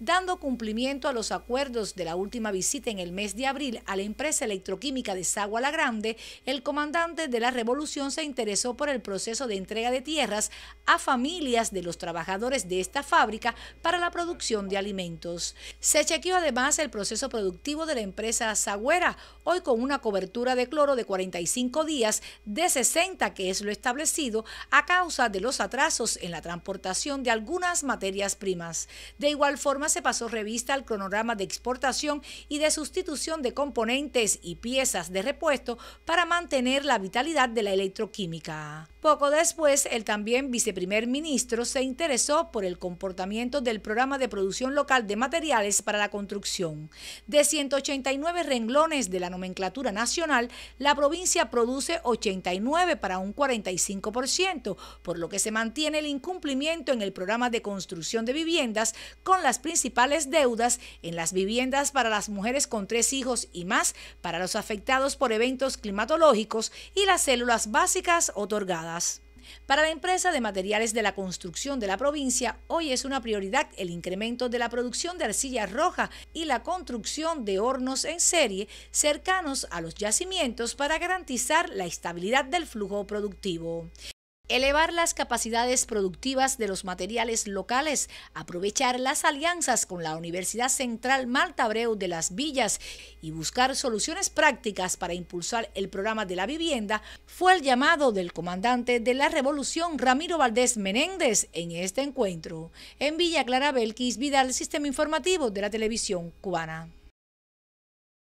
dando cumplimiento a los acuerdos de la última visita en el mes de abril a la empresa electroquímica de Sagua La Grande, el comandante de la revolución se interesó por el proceso de entrega de tierras a familias de los trabajadores de esta fábrica para la producción de alimentos. Se chequeó además el proceso productivo de la empresa Sagüera, hoy con una cobertura de cloro de 45 días de 60, que es lo establecido, a causa de los atrasos en la transportación de algunas materias primas. De igual forma, se pasó revista al cronograma de exportación y de sustitución de componentes y piezas de repuesto para mantener la vitalidad de la electroquímica. Poco después, el también viceprimer ministro se interesó por el comportamiento del programa de producción local de materiales para la construcción. De 189 renglones de la nomenclatura nacional, la provincia produce 89 para un 45%, por lo que se mantiene el incumplimiento en el programa de construcción de viviendas con las principales deudas en las viviendas para las mujeres con tres hijos y más, para los afectados por eventos climatológicos y las células básicas otorgadas. Para la empresa de materiales de la construcción de la provincia, hoy es una prioridad el incremento de la producción de arcilla roja y la construcción de hornos en serie cercanos a los yacimientos para garantizar la estabilidad del flujo productivo elevar las capacidades productivas de los materiales locales, aprovechar las alianzas con la Universidad Central Maltabreu de las Villas y buscar soluciones prácticas para impulsar el programa de la vivienda, fue el llamado del comandante de la Revolución Ramiro Valdés Menéndez en este encuentro. En Villa Clara Belquis Vidal, Sistema Informativo de la Televisión Cubana.